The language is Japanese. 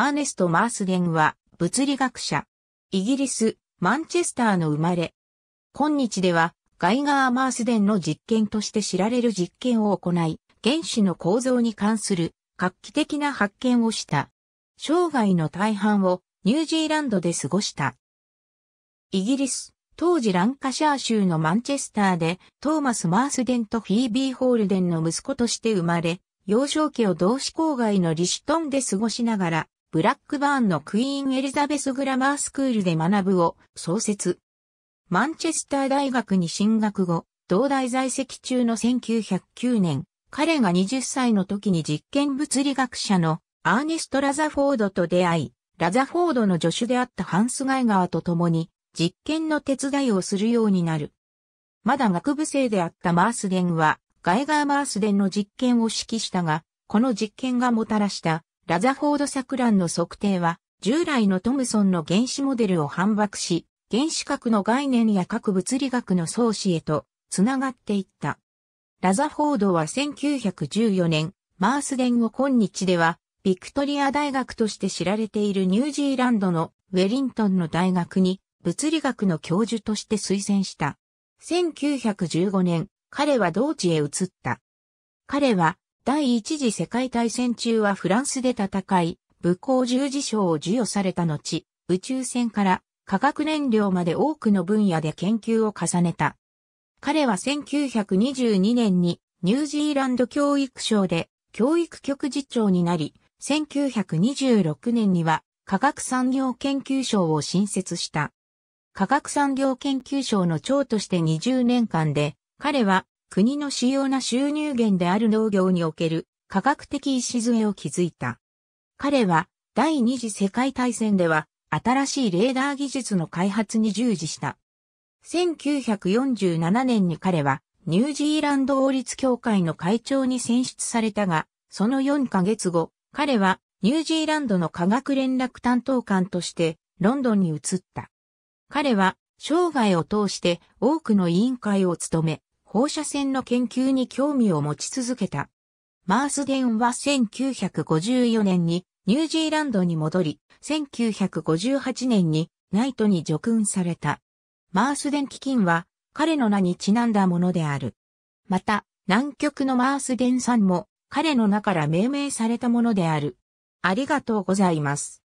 アーネスト・マースデンは、物理学者。イギリス、マンチェスターの生まれ。今日では、ガイガー・マースデンの実験として知られる実験を行い、原子の構造に関する画期的な発見をした。生涯の大半をニュージーランドで過ごした。イギリス、当時ランカシャー州のマンチェスターで、トーマス・マースデンとフィービー・ホールデンの息子として生まれ、幼少期を同志郊外のリシトンで過ごしながら、ブラックバーンのクイーン・エリザベス・グラマースクールで学ぶを創設。マンチェスター大学に進学後、同大在籍中の1909年、彼が20歳の時に実験物理学者のアーネスト・ラザフォードと出会い、ラザフォードの助手であったハンス・ガイガーと共に実験の手伝いをするようになる。まだ学部生であったマースデンは、ガイガー・マースデンの実験を指揮したが、この実験がもたらしたラザフォード錯乱の測定は、従来のトムソンの原子モデルを反駁し、原子核の概念や各物理学の創始へと、つながっていった。ラザフォードは1914年、マースデンを今日では、ビクトリア大学として知られているニュージーランドのウェリントンの大学に物理学の教授として推薦した。1915年、彼は同地へ移った。彼は第一次世界大戦中はフランスで戦い、武功十字章を授与された後、宇宙船から化学燃料まで多くの分野で研究を重ねた。彼は1922年にニュージーランド教育省で教育局次長になり、1926年には科学産業研究省を新設した。科学産業研究省の長として20年間で、彼は国の主要な収入源である農業における科学的礎を築いた。彼は第二次世界大戦では新しいレーダー技術の開発に従事した。1947年に彼はニュージーランド王立協会の会長に選出されたが、その4ヶ月後、彼はニュージーランドの科学連絡担当官としてロンドンに移った。彼は生涯を通して多くの委員会を務め、放射線の研究に興味を持ち続けた。マースデンは1954年にニュージーランドに戻り、1958年にナイトに叙勲された。マースデン基金は彼の名にちなんだものである。また、南極のマースデンさんも彼の名から命名されたものである。ありがとうございます。